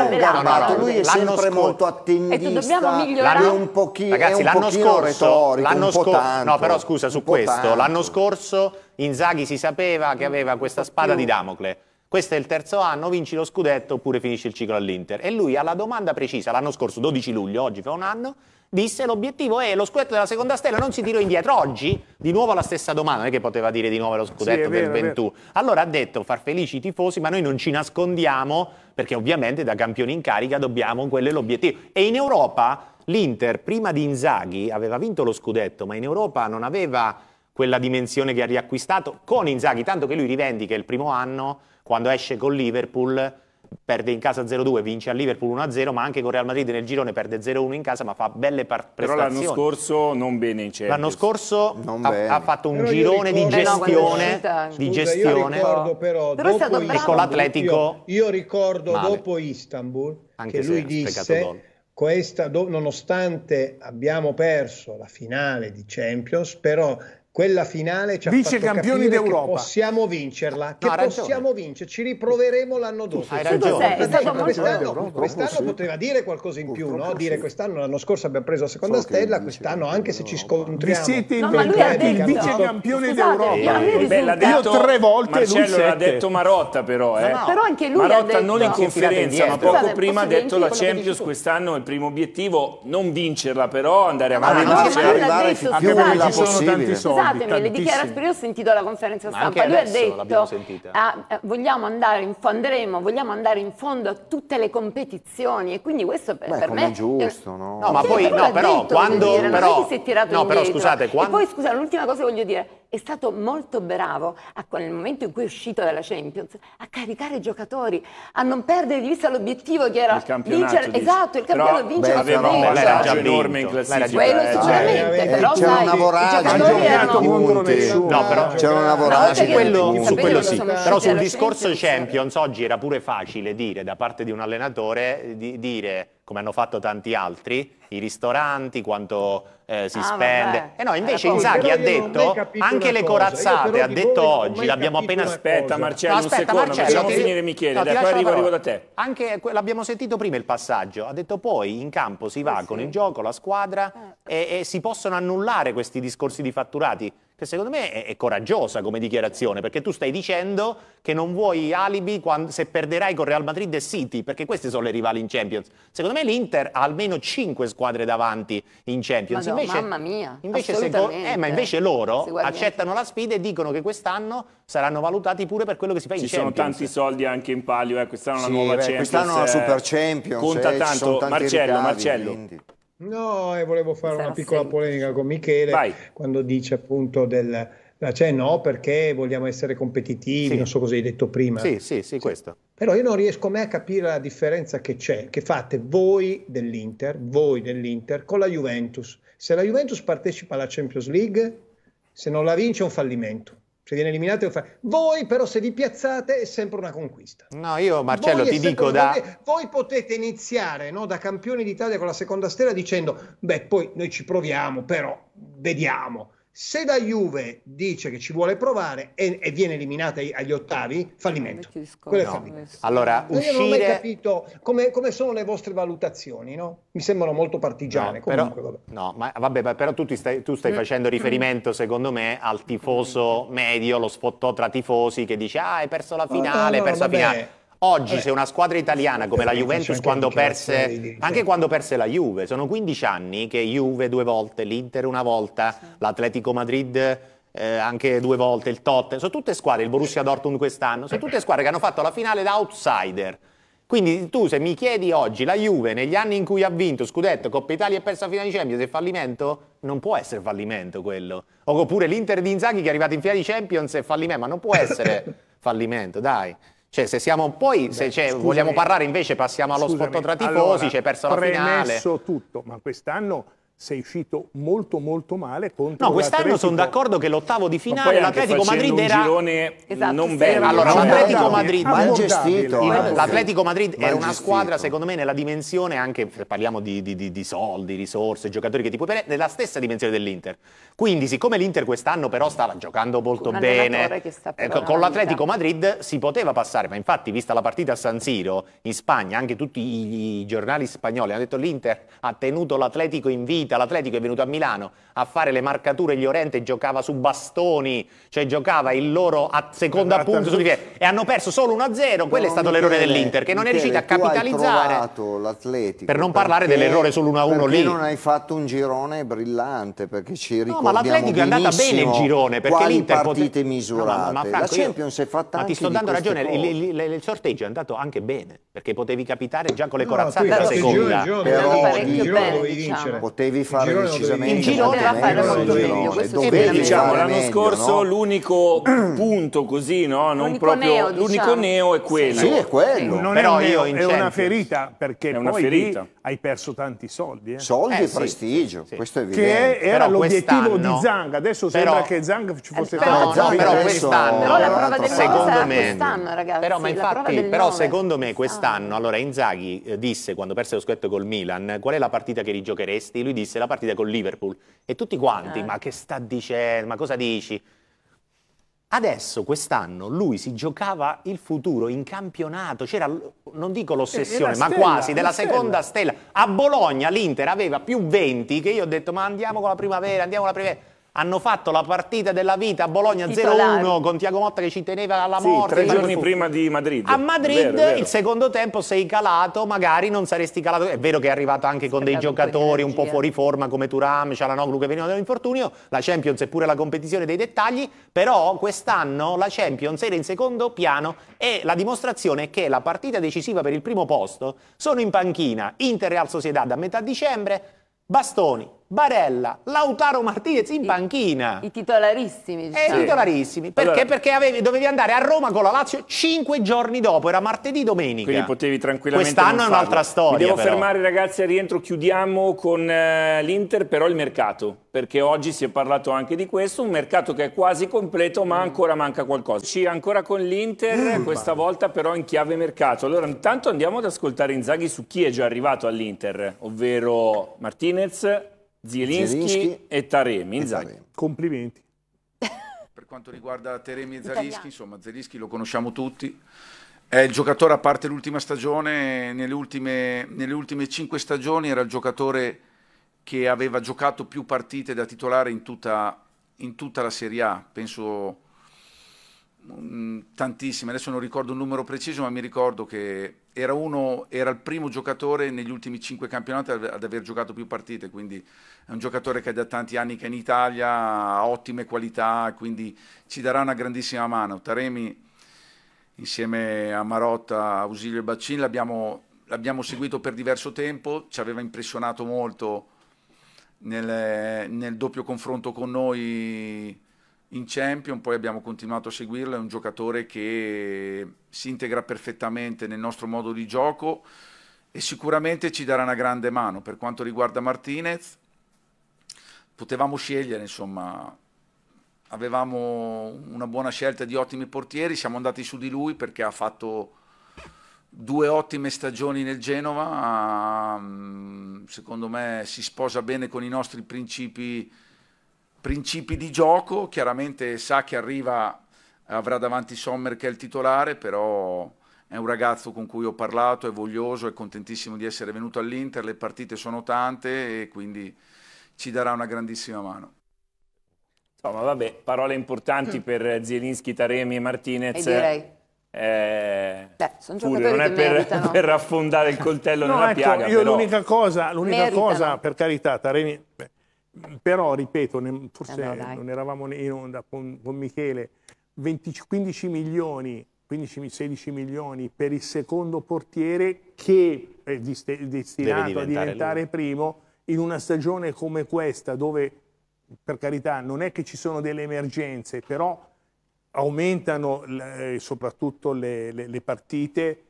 velata. lui è sempre molto attendibile. Dobbiamo migliorare l'anno, un pochino, ragazzi, l'anno scorso, retorico, l'anno scor- tanto, no, però scusa su questo, tanto. l'anno scorso Inzaghi si sapeva che aveva questa spada di Damocle. Questo è il terzo anno, vinci lo scudetto oppure finisci il ciclo all'Inter. E lui alla domanda precisa, l'anno scorso, 12 luglio, oggi fa un anno, disse l'obiettivo è lo scudetto della seconda stella, non si tirò indietro. Oggi, di nuovo la stessa domanda, non è che poteva dire di nuovo lo scudetto sì, vero, 21. Allora ha detto far felici i tifosi, ma noi non ci nascondiamo, perché ovviamente da campioni in carica dobbiamo, quello è l'obiettivo. E in Europa l'Inter prima di Inzaghi aveva vinto lo scudetto, ma in Europa non aveva quella dimensione che ha riacquistato con Inzaghi, tanto che lui rivendica il primo anno, quando esce con Liverpool, perde in casa 0-2, vince a Liverpool 1-0, ma anche con Real Madrid nel girone perde 0-1 in casa, ma fa belle par- prestazioni. Però l'anno scorso non bene in Champions. L'anno scorso ha, ha, fatto un però girone ricordo, eh, di gestione, no, di gestione. Scusa, però, però dopo è stato Istanbul, con l'Atletico. Io, io ricordo male. dopo Istanbul anche che lui disse questa, nonostante abbiamo perso la finale di Champions, però quella finale ci ha fatto campioni d'Europa. possiamo vincerla, che no, possiamo vincere, ci riproveremo l'anno dopo. Hai ragione. Cioè, quest'anno, quest'anno, quest'anno poteva dire qualcosa in più, no? dire quest'anno, l'anno scorso abbiamo preso la seconda stella, quest'anno anche se ci scontriamo. Vi siete inventati no, il vice campione d'Europa. Io, Beh, detto, io tre volte Marcello l'ha detto Marotta però, eh. però anche lui Marotta non in conferenza, ma poco prima ha detto la Champions quest'anno è il primo obiettivo, non vincerla però, andare avanti. Arrivare più possibile. Ci sono tanti soldi. Scusatemi, le dichiarazioni, io ho sentito la conferenza stampa, lui ha detto ah, eh, vogliamo andare in, andremo, vogliamo andare in fondo a tutte le competizioni e quindi questo per, Beh, per me... è giusto, no? no ma sì, poi, no, però, detto, quando... Dire, però, non è che si è tirato no, indietro. però, scusate, quando... E poi, scusa, l'ultima cosa che voglio dire, è stato molto bravo a, nel momento in cui è uscito dalla Champions a caricare i giocatori, a non perdere di vista l'obiettivo che era il vincere, dice. esatto, il campionato vince vincere beh, no, lei era già enorme in classifica. Quello sicuramente, eh, però c'era sai, una voragine, i giocatori erano punti. No, però c'era una cioè, voragine. No, quello, su quello sì, però sul discorso Champions oggi era pure facile dire da parte di un allenatore di dire come hanno fatto tanti altri, i ristoranti, quanto eh, si ah, spende. Vabbè. Eh, e no, invece eh, Inzaghi ha detto, anche le corazzate, ha detto oggi, l'abbiamo appena... Aspetta Marcello no, aspetta, un secondo, Marcello, facciamo ti... finire Michele, no, da poi arrivo, arrivo, da te. Anche, l'abbiamo sentito prima il passaggio, ha detto poi in campo si eh, va eh, con sì. il gioco, la squadra e, e si possono annullare questi discorsi di fatturati che secondo me è, è, coraggiosa come dichiarazione, perché tu stai dicendo che non vuoi alibi quando, se perderai con Real Madrid e City, perché queste sono le rivali in Champions. Secondo me l'Inter ha almeno 5 squadre davanti in Champions. Ma no, invece, mamma mia, invece seco- eh, ma invece loro accettano la sfida e dicono che quest'anno saranno valutati pure per quello che si fa in ci Champions. Ci sono tanti soldi anche in palio, eh, quest'anno è sì, una nuova beh, Champions. Quest'anno è una eh, Super Champions. Conta eh, tanto, Marcello, ricavi, Marcello. Quindi. No, e volevo fare Sarà una piccola semplice. polemica con Michele Vai. quando dice appunto del... Cioè no, perché vogliamo essere competitivi, sì. non so cosa hai detto prima. Sì, sì, sì, questo. Però io non riesco mai a capire la differenza che c'è, che fate voi dell'Inter, voi dell'Inter, con la Juventus. Se la Juventus partecipa alla Champions League, se non la vince è un fallimento se viene eliminato fa... voi però se vi piazzate è sempre una conquista no io Marcello voi ti dico da conquista. voi potete iniziare no, da campioni d'Italia con la seconda stella dicendo beh poi noi ci proviamo però vediamo se la Juve dice che ci vuole provare e, e viene eliminata agli ottavi, fallimento. Quello è fallimento. Allora, uscire... Io non ho mai capito come, come sono le vostre valutazioni, no? Mi sembrano molto partigiane. No, comunque, però, vabbè. No, ma, vabbè, però tu stai, tu stai eh. facendo riferimento, secondo me, al tifoso medio, lo sfottò tra tifosi che dice ah, hai perso la finale, hai no, no, perso la finale. Oggi Vabbè. se una squadra italiana come la Juventus quando perse, anche quando perse la Juve, sono 15 anni che Juve due volte, l'Inter una volta, l'Atletico Madrid eh, anche due volte, il Tottenham, sono tutte squadre, il Borussia Dortmund quest'anno, sono tutte squadre che hanno fatto la finale da outsider. Quindi tu se mi chiedi oggi la Juve negli anni in cui ha vinto Scudetto, Coppa Italia e persa la finale di Champions è fallimento? Non può essere fallimento quello. Oppure l'Inter di Inzaghi che è arrivato in finale di Champions è fallimento, ma non può essere fallimento, dai. Cioè, se siamo poi, Beh, se scusami, vogliamo parlare invece, passiamo allo scusami, sport tra tifosi, allora, c'è perso la finale. Ho premesso tutto, ma quest'anno sei uscito molto molto male contro No, quest'anno sono d'accordo che l'ottavo di finale l'Atletico Madrid era un girone esatto, non bello. Allora, l'Atletico Madrid mal gestito. Eh, L'Atletico Madrid era una squadra secondo me nella dimensione anche se parliamo di, di, di, di, soldi, risorse, giocatori che ti puoi prendere nella stessa dimensione dell'Inter. Quindi, siccome l'Inter quest'anno però stava giocando molto un bene eh, con l'Atletico Madrid si poteva passare, ma infatti vista la partita a San Siro in Spagna, anche tutti i, i giornali spagnoli hanno detto l'Inter ha tenuto l'Atletico in vita vita, l'Atletico è venuto a Milano a fare le marcature, gli Orente giocava su bastoni, cioè giocava il loro a seconda esatto. punto su di e hanno perso solo 1-0, quello è stato l'errore dell'Inter che non è riuscito a capitalizzare. l'Atletico. Per non perché, parlare dell'errore sull'1-1 lì. non hai fatto un girone brillante perché ci ricordiamo No, ma l'Atletico è andata bene il girone perché l'Inter partite pote... misurate. No, ma, ma Franco, la Champions io... è fatta ma ti sto dando ragione, il, il, il, sorteggio è andato anche bene perché potevi capitare già con le no, corazzate alla seconda. Però di gioco diciamo. potevi dovevi fare girone decisamente giro molto girone meglio, molto cioè, meglio. Questo diciamo, l'anno scorso no? l'unico punto così, no? l'unico proprio... neo, diciamo. l'unico neo è quello. Sì, è quello. Non Però è, un neo, è una ferita perché è una poi ferita. hai perso tanti soldi. Eh? Soldi eh, e sì. prestigio, sì. questo è evidente. Che era l'obiettivo di Zang, adesso sembra che Zang ci eh, fosse stato. No, però quest'anno, però la prova del secondo me quest'anno, ragazzi. Però, ma infatti, però secondo me ah. quest'anno, allora Inzaghi eh, disse quando perse lo scudetto col Milan, qual è la partita che rigiocheresti? Lui disse visse la partita con Liverpool e tutti quanti, eh. ma che sta dicendo, ma cosa dici? Adesso, quest'anno, lui si giocava il futuro in campionato, c'era, non dico l'ossessione, eh, ma quasi, della stella. seconda stella. A Bologna l'Inter aveva più 20 che io ho detto, ma andiamo con la primavera, andiamo con la primavera hanno fatto la partita della vita a Bologna 0-1 con Tiago Motta che ci teneva alla sì, morte. Tre giorni fu. prima di Madrid. A Madrid vero, vero. il secondo tempo sei calato, magari non saresti calato. È vero che è arrivato anche con dei giocatori un po' fuori forma come Turam, Cialanoglu che venivano dall'infortunio, la Champions è pure la competizione dei dettagli, però quest'anno la Champions era in secondo piano e la dimostrazione è che la partita decisiva per il primo posto sono in panchina Inter Real Sociedad a metà dicembre, Bastoni, Barella, Lautaro Martinez in I, panchina. I titolarissimi. Diciamo. Eh, I diciamo. titolarissimi. Perché? Allora, Perché avevi, dovevi andare a Roma con la Lazio cinque giorni dopo, era martedì domenica. Quindi potevi tranquillamente Quest'anno è un'altra storia. Mi devo però. fermare ragazzi al rientro, chiudiamo con eh, l'Inter, però il mercato. Perché oggi si è parlato anche di questo, un mercato che è quasi completo ma ancora manca qualcosa. Sì, ancora con l'Inter, mm, questa ma... volta però in chiave mercato. Allora intanto andiamo ad ascoltare Inzaghi su chi è già arrivato all'Inter, ovvero Martinez, Zielinski, Zielinski e Taremi. E Taremi. Complimenti. per quanto riguarda Taremi e Zielinski, insomma, Zielinski lo conosciamo tutti. È il giocatore, a parte l'ultima stagione, nelle ultime, nelle ultime cinque stagioni era il giocatore che aveva giocato più partite da titolare in tutta, in tutta la Serie A. Penso Mm, tantissime, adesso non ricordo un numero preciso, ma mi ricordo che era, uno, era il primo giocatore negli ultimi cinque campionati ad aver giocato più partite, quindi è un giocatore che è da tanti anni che è in Italia, ha ottime qualità, quindi ci darà una grandissima mano. Taremi insieme a Marotta, Ausilio e Baccin l'abbiamo, seguito per diverso tempo, ci aveva impressionato molto nel, nel doppio confronto con noi in Champion, poi abbiamo continuato a seguirlo, è un giocatore che si integra perfettamente nel nostro modo di gioco e sicuramente ci darà una grande mano. Per quanto riguarda Martinez, potevamo scegliere, insomma, avevamo una buona scelta di ottimi portieri, siamo andati su di lui perché ha fatto due ottime stagioni nel Genova, mm, secondo me si sposa bene con i nostri principi Principi di gioco, chiaramente sa che arriva, avrà davanti Sommer che è il titolare, però è un ragazzo con cui ho parlato, è voglioso, è contentissimo di essere venuto all'Inter, le partite sono tante e quindi ci darà una grandissima mano. Insomma, vabbè, parole importanti mm. per Zielinski, Taremi e Martinez. E eh, direi. Eh, Beh, sono giocatori non è per, per, affondare il coltello no, nella ecco, piaga. Io l'unica cosa, cosa, per carità, Taremi... Beh, però ripeto, ne, forse eh allora, non eravamo in onda con, con Michele, 20, 15 milioni 15-16 milioni per il secondo portiere che è destinato diventare a diventare lui. primo in una stagione come questa dove per carità non è che ci sono delle emergenze però aumentano eh, soprattutto le, le, le partite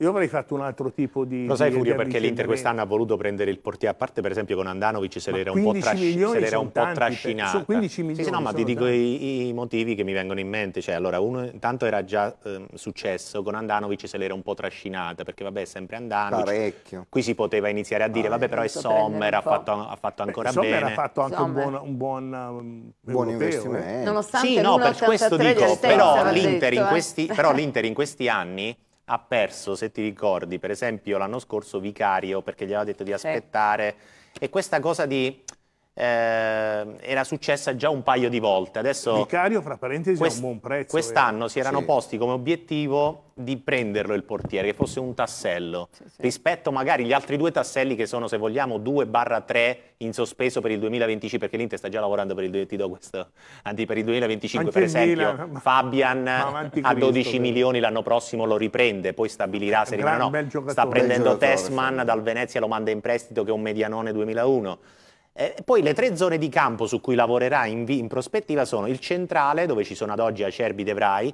io avrei fatto un altro tipo di... Lo sai Furio perché l'Inter quest'anno ha voluto prendere il portiere a parte, per esempio con Andanovic se l'era un po', trasci- un po trascinata. Per, 15 milioni sì, sì, no, ma ti dico i, i, motivi che mi vengono in mente. Cioè, allora, uno intanto era già eh, successo, con Andanovic se l'era un po' trascinata, perché vabbè, è sempre Andanovic. Parecchio. Qui si poteva iniziare a dire, ah, vabbè, però eh, è Sommer, ha fatto, ha fatto ancora Beh, bene. Sommer ha fatto anche Sommer. un buon... Un buon, buon ehm, investimento. Eh. Nonostante sì, no, per questo dico, eh. però l'Inter in questi anni ha perso, se ti ricordi, per esempio l'anno scorso Vicario perché gli aveva detto di aspettare sì. e questa cosa di Ehm, era successa già un paio di volte. Adesso, Vicario, fra parentesi, quest- è un buon prezzo. Quest'anno eh. si erano sì. posti come obiettivo di prenderlo il portiere, che fosse un tassello, sì, sì. rispetto magari agli altri due tasselli che sono, se vogliamo, 2-3 in sospeso per il 2025, perché l'Inter sta già lavorando per il, questo, anzi, per il 2025, Anche per esempio Milan, Fabian ma, a 12 Cristo, milioni l'anno prossimo lo riprende, poi stabilirà se rimarrà no. Sta prendendo Tesman dal Venezia, lo manda in prestito che è un medianone 2001. Eh, poi le tre zone di campo su cui lavorerà in, in prospettiva sono il centrale, dove ci sono ad oggi Acerbi De Vrij,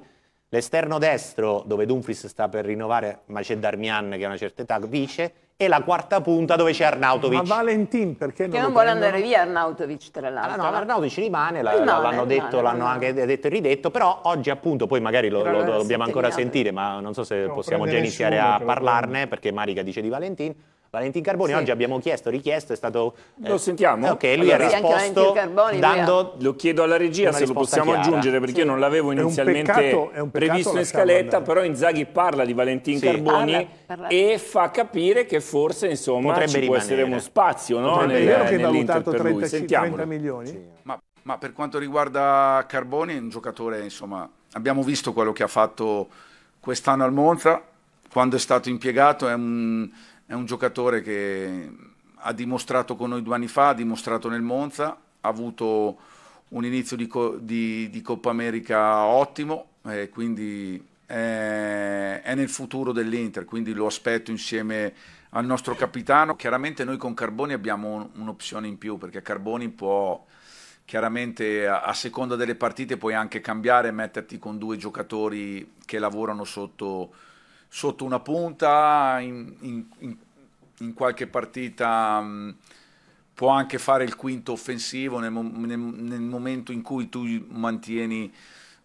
l'esterno destro, dove Dumfries sta per rinnovare, ma c'è Darmian che ha una certa età, vice, e la quarta punta dove c'è Arnautovic. Ma Valentin perché non, che non vuole andare via Arnautovic tra ah, l'altro. Ah, no, Arnautovic rimane, l'hanno detto, l'hanno anche detto e ridetto, però oggi appunto, poi magari lo, lo dobbiamo ancora sentire, ma non so se no, possiamo già iniziare a parlarne perché Marica dice di Valentin. Valentin Carboni sì. oggi abbiamo chiesto, richiesto, è stato... Lo eh, sentiamo? Ok, lui allora, ha risposto Carboni, dando... Lo chiedo alla regia se lo possiamo chiara. aggiungere perché sì. io non l'avevo inizialmente peccato, previsto in scaletta, però Inzaghi parla di Valentin sì. Carboni parla, parla. e fa capire che forse insomma Potrebbe ci rimanere. può essere uno spazio no? Nel, è vero che è valutato 30, 30 milioni? Ma, ma, per quanto riguarda Carboni è un giocatore insomma abbiamo visto quello che ha fatto quest'anno al Monza quando è stato impiegato è un è un giocatore che ha dimostrato con noi due anni fa, ha dimostrato nel Monza, ha avuto un inizio di, co di, di Coppa America ottimo, eh, quindi è, è, nel futuro dell'Inter, quindi lo aspetto insieme al nostro capitano. Chiaramente noi con Carboni abbiamo un'opzione in più, perché Carboni può chiaramente a, a, seconda delle partite puoi anche cambiare e metterti con due giocatori che lavorano sotto sotto una punta, in, in, in qualche partita mh, mm, può anche fare il quinto offensivo nel, nel, nel momento in cui tu mantieni,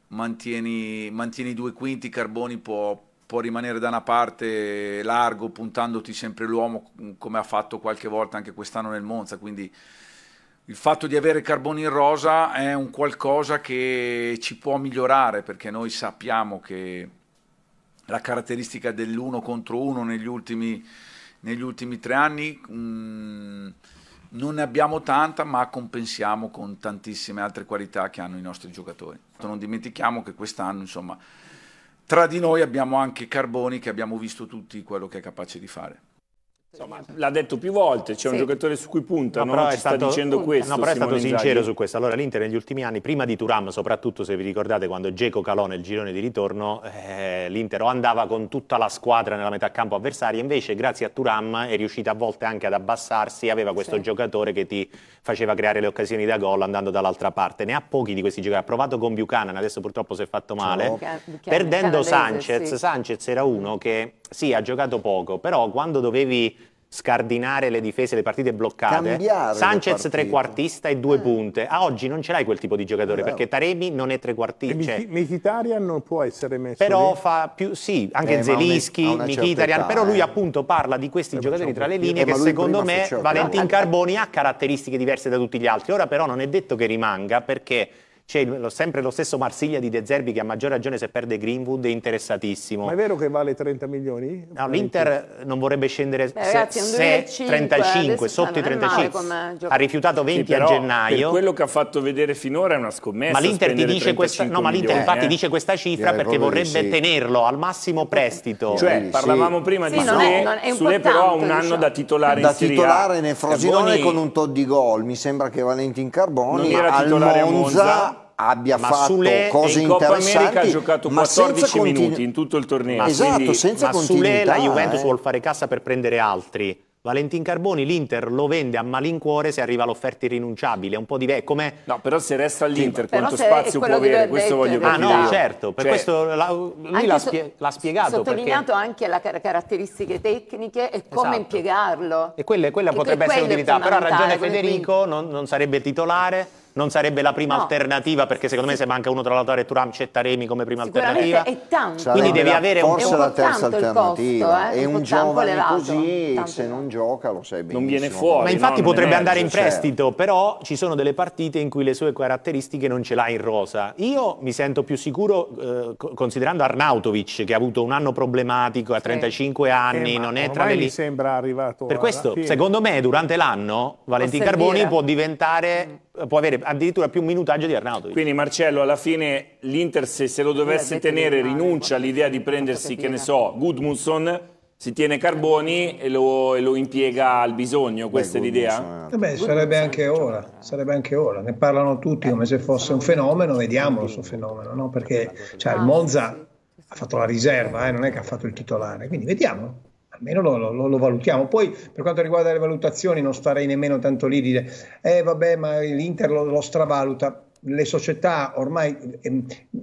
mantieni, mantieni due quinti, Carboni può, può rimanere da una parte largo puntandoti sempre l'uomo mm, come ha fatto qualche volta anche quest'anno nel Monza, quindi il fatto di avere Carboni in rosa è un qualcosa che ci può migliorare perché noi sappiamo che la caratteristica dell'uno contro uno negli ultimi, negli ultimi tre anni. Mm, non ne abbiamo tanta, ma compensiamo con tantissime altre qualità che hanno i nostri giocatori. Non dimentichiamo che quest'anno, insomma, tra di noi abbiamo anche Carboni che abbiamo visto tutti quello che è capace di fare. Insomma, l'ha detto più volte, c'è sì. un giocatore su cui punta, no, no? Ci stato, sta dicendo questo. No, però è Simone stato sincero su questo. Allora, l'Inter negli ultimi anni, prima di Turam, soprattutto se vi ricordate quando Geco calò nel girone di ritorno, eh, l'Inter andava con tutta la squadra nella metà campo avversaria, invece grazie a Turam è riuscita a volte anche ad abbassarsi, aveva questo sì. giocatore che ti faceva creare le occasioni da gol andando dall'altra parte. Ne ha pochi di questi giocatori, ha provato con Buchanan, adesso purtroppo si è fatto male. No. Perdendo Sanchez, sì. Sanchez era uno che sì, ha giocato poco, però quando dovevi scardinare le difese, le partite bloccate. Cambiare Sanchez trequartista e due eh. punte. A oggi non ce l'hai quel tipo di giocatore eh, Bravo. perché Taremi non è trequartista. Cioè. Mkhitaryan non può essere messo Però lì. fa più, sì, anche eh, Zelischi, Mkhitaryan, però lui eh. appunto parla di questi eh, giocatori tra le linee che secondo me Valentin Carboni ha caratteristiche diverse da tutti gli altri. Ora però non è detto che rimanga perché c'è cioè, sempre lo stesso Marsiglia di De Zerbi che a maggior ragione se perde Greenwood è interessatissimo. Ma è vero che vale 30 milioni? No, l'Inter non vorrebbe scendere Beh, ragazzi, se, 5, 35, sotto i 35. Ha rifiutato 20 sì, a gennaio. quello che ha fatto vedere finora è una scommessa. Ma l'Inter ti dice questa, no, ma l'Inter infatti eh? dice questa cifra perché vorrebbe sì. tenerlo al massimo prestito. Cioè, parlavamo sì. prima di sì, Sule, non è, non però ha un anno diciamo. da titolare da in Serie Da titolare nel cioè, Frosinone con un tot di gol, mi sembra che Valentin Carboni al Monza abbia ma fatto Sule cose in Coppa America ha giocato 14 minuti in tutto il torneo. Esatto, quindi, senza ma Sule la Juventus eh. vuole fare cassa per prendere altri. Valentin Carboni l'Inter lo vende a malincuore se arriva l'offerta irrinunciabile, è un po' diverso. Come... No, però se resta all'Inter sì, quanto spazio può avere, questo voglio capire. Ah no, certo, per cioè, questo la, lui l'ha, spie spiegato. Ha sottolineato perché... anche le caratteristiche tecniche e come esatto. impiegarlo. E quelle, quella che potrebbe essere l'utilità, però ha ragione Federico, non, non sarebbe titolare non sarebbe la prima no. alternativa perché secondo me se manca uno tra l'autore e Turam c'è Taremi come prima alternativa è tanto Sarà cioè, quindi devi avere un la terza alternativa costo, eh? e un, un giovane elevato, così tanto. se non gioca lo sai benissimo non viene fuori ma infatti no, potrebbe andare in certo. prestito certo. però ci sono delle partite in cui le sue caratteristiche non ce l'ha in rosa io mi sento più sicuro eh, considerando Arnautovic che ha avuto un anno problematico a 35 sì. anni eh, non è tra le lì sembra arrivato per questo secondo me durante l'anno Valentin Carboni può diventare mm può avere addirittura più minutaggio di Arnaldo. Quindi Marcello alla fine l'Inter se, se lo dovesse tenere rinuncia all'idea di prendersi, che ne so, Gudmundsson, si tiene Carboni e lo, e lo impiega al bisogno, questa Beh, è l'idea? Eh beh, sarebbe anche ora, sarebbe anche ora, ne parlano tutti come se fosse un fenomeno, vediamolo questo fenomeno, no? perché cioè, il Monza ha fatto la riserva, eh? non è che ha fatto il titolare, quindi vediamo almeno lo, lo, lo, valutiamo. Poi per quanto riguarda le valutazioni non starei nemmeno tanto lì dire, eh vabbè ma l'Inter lo, lo stravaluta, le società ormai eh,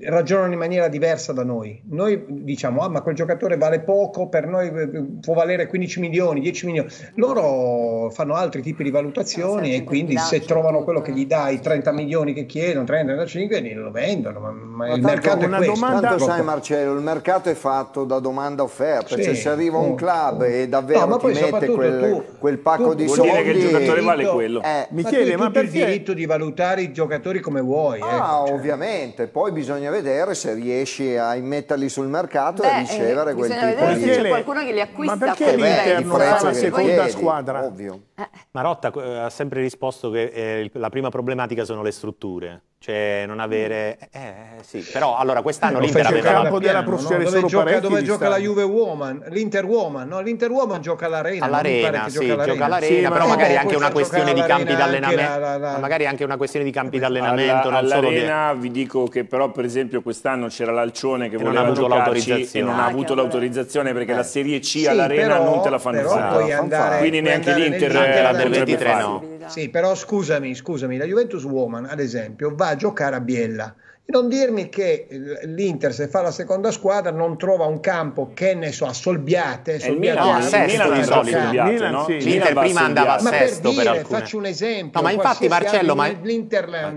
ragionano in maniera diversa da noi. Noi diciamo, ah ma quel giocatore vale poco, per noi eh, eh, può valere 15 milioni, 10 milioni. Loro fanno altri tipi di valutazioni e quindi se trovano quello che gli eh. dai, 30 milioni che chiedono, 30, 35, lo vendono. Ma, ma, il mercato è questo. Domanda... Tanto sai Marcello, il mercato è fatto da domanda offerta, sì. cioè se arriva un oh, club oh. e davvero no, ti mette quel, tu, quel pacco tu, di vuol soldi... Vuol dire che il giocatore vale quello. Eh, Michele, ma, tu, ma perché... il diritto di valutare i giocatori come vuoi. Ah, ecco, cioè. ovviamente, poi bisogna vedere se riesci a immetterli sul mercato Beh, e ricevere quel tipo vedere di... c'è qualcuno che li acquista. Ma perché l'Inter non fa la seconda chiedi, squadra? Ovvio. Eh, eh. Marotta eh, ha sempre risposto che la prima problematica sono le strutture. Cioè, non avere... Mm. Eh, eh, sì, però allora quest'anno l'Inter aveva... Il campo della professione no? dove, gioca, dove gioca la Juve Woman, l'Inter Woman, no? L'Inter Woman gioca all'Arena. All'Arena, sì, gioca all'arena, sì, però no, magari anche una questione di campi d'allenamento. La, la... Magari anche una questione di campi d'allenamento. Alla, all'Arena vi dico che però per esempio quest'anno c'era l'Alcione che, che voleva giocarci e non ha ah, avuto l'autorizzazione perché la eh. Serie C all'Arena non te la fanno fare. Quindi neanche l'Inter anche la del 23 no. Sì, però scusami, scusami, la Juventus Woman ad esempio va va a giocare a Biella. non dirmi che l'Inter, se fa la seconda squadra, non trova un campo che ne so, a Solbiate. Eh, Solbiate no, a sesto di solito. Milan, sì. L'Inter prima andava a sesto. Per dire, per faccio un esempio. No, ma infatti, Marcello, ma,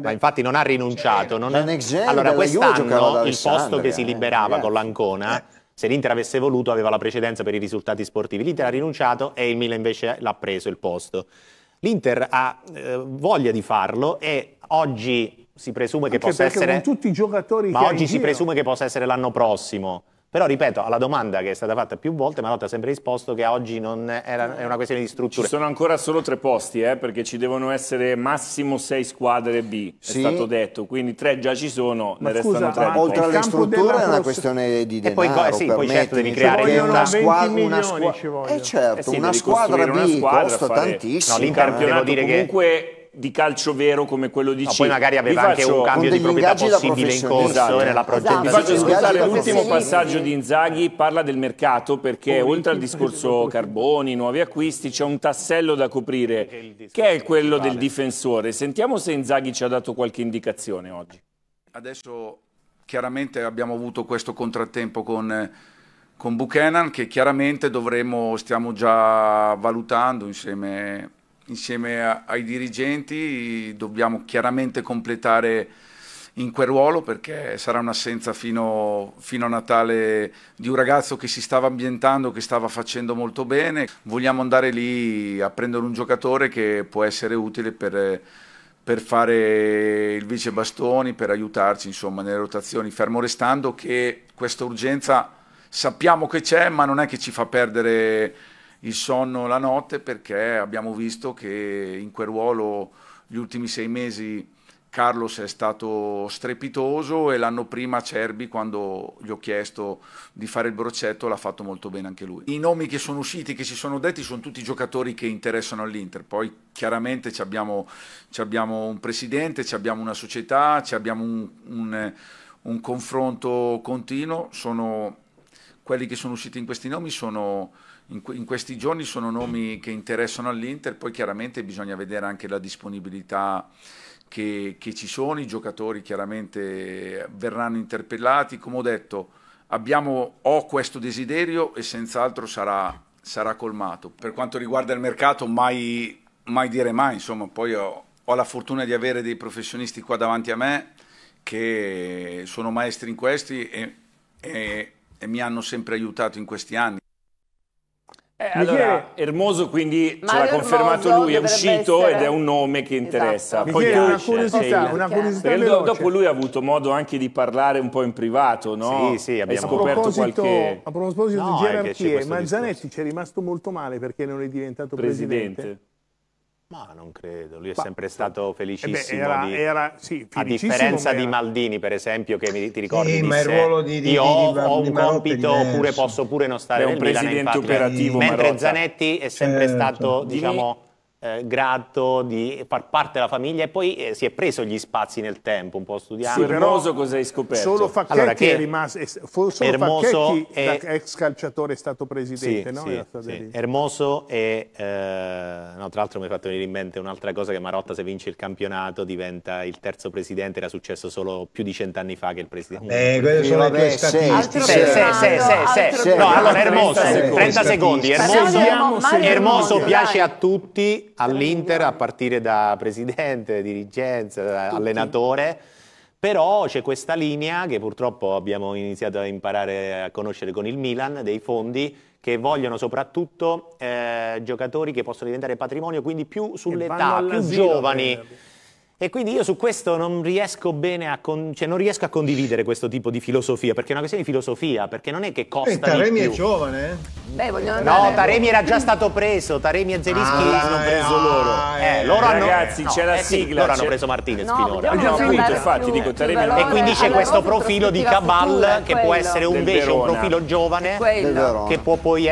ma, infatti non ha rinunciato. Cioè, non ha... Allora, quest'anno il posto che si liberava eh, con l'Ancona. Eh se l'Inter avesse voluto aveva la precedenza per i risultati sportivi. L'Inter ha rinunciato e il Milan invece l'ha preso il posto. L'Inter ha eh, voglia di farlo e oggi si presume che Anche possa essere... Con tutti i giocatori ma oggi si giro. presume che possa essere l'anno prossimo. Però ripeto, alla domanda che è stata fatta più volte, Marotta ha sempre risposto che oggi non era, è una questione di struttura. Ci sono ancora solo tre posti, eh, perché ci devono essere massimo sei squadre B, sì. è stato detto. Quindi tre già ci sono, Ma ne scusa, restano tre. Ma oltre alla struttura è una questione di denaro. E poi, eh, sì, poi certo devi creare una, squa una, squa eh certo, eh sì, una squadra, una squadra B, costa tantissimo. No, l'Inter devo dire comunque... che di calcio vero come quello di no, C. poi magari aveva faccio, anche un cambio di proprietà possibile in corso esatto. nella progettazione. Esatto. faccio ascoltare l'ultimo passaggio di Inzaghi, parla del mercato perché oltre al discorso Carboni, nuovi acquisti, c'è un tassello da coprire che è quello del difensore. Sentiamo se Inzaghi ci ha dato qualche indicazione oggi. Adesso chiaramente abbiamo avuto questo contrattempo con con Buchanan che chiaramente dovremo, stiamo già valutando insieme insieme a, ai dirigenti dobbiamo chiaramente completare in quel ruolo perché sarà un'assenza fino, fino, a Natale di un ragazzo che si stava ambientando, che stava facendo molto bene. Vogliamo andare lì a prendere un giocatore che può essere utile per, per fare il vice bastoni, per aiutarci insomma, nelle rotazioni, fermo restando che questa urgenza sappiamo che c'è ma non è che ci fa perdere il sonno la notte perché abbiamo visto che in quel ruolo gli ultimi sei mesi Carlos è stato strepitoso e l'anno prima Cerbi quando gli ho chiesto di fare il broccetto l'ha fatto molto bene anche lui. I nomi che sono usciti, che si sono detti, sono tutti giocatori che interessano all'Inter, poi chiaramente abbiamo, abbiamo, un presidente, abbiamo una società, abbiamo un, un, un confronto continuo, sono, quelli che sono usciti in questi nomi sono in, questi giorni sono nomi che interessano all'Inter, poi chiaramente bisogna vedere anche la disponibilità che, che, ci sono, i giocatori chiaramente verranno interpellati, come ho detto abbiamo, ho questo desiderio e senz'altro sarà, sarà, colmato. Per quanto riguarda il mercato mai, mai dire mai, insomma poi ho, ho la fortuna di avere dei professionisti qua davanti a me che sono maestri in questi e, e, e mi hanno sempre aiutato in questi anni. Eh, allora, Ermoso quindi Mario ce l'ha confermato lui, è uscito essere... ed è un nome che interessa. Esatto. Poi Michele, una curiosità, una curiosità Dopo lui ha avuto modo anche di parlare un po' in privato, no? Sì, sì, abbiamo scoperto qualche... A proposito no, di gerarchie, Manzanetti ci è rimasto molto male perché non è diventato presidente. presidente. Ma non credo, lui è Ma, sempre stato eh felicissimo. beh, era, di, era, sì, a differenza di Maldini, per esempio, che mi, ti ricordi sì, disse, il ruolo di, di, io ho, di, ho un compito oppure posso pure non stare è un nel presidente Milan, operativo. Mentre Zanetti è sempre certo. stato, diciamo eh, grato di far parte della famiglia e poi eh, si è preso gli spazi nel tempo, un po' studiando. Sì, Hermoso cosa hai scoperto? Solo Facchetti allora, che è rimasto, forse Hermoso è... ex calciatore è stato presidente, sì, no? Sì, sì. Hermoso è, eh, no, tra l'altro mi hai fatto venire in mente un'altra cosa che Marotta se vince il campionato diventa il terzo presidente, era successo solo più di cent'anni fa che il presidente. Eh, quelle sono le tue statistiche. Sì, sì, No, allora Hermoso, 30 secondi. Hermoso piace a tutti all'Inter a partire da presidente, dirigenza, Tutti. allenatore. Però c'è questa linea che purtroppo abbiamo iniziato a imparare a conoscere con il Milan, dei fondi che vogliono soprattutto eh, giocatori che possono diventare patrimonio, quindi più sull'età, più giovani. Per... E quindi io su questo non riesco bene a, con... cioè, non riesco a condividere questo tipo di filosofia, perché è una questione di filosofia, perché non è che costa. E eh, Taremi è giovane? Eh. Beh, voglio andare. No, Taremi era già stato preso, Taremi e Zelischi ah, hanno eh, preso ah, loro. Eh, eh, loro ragazzi, hanno... c'è no, la eh, sigla. Sì, loro hanno preso Martinez no, finora. No, finito, infatti, dico, cioè, Taremi E quindi c'è questo profilo di Cabal che può essere invece un profilo giovane che può poi essere.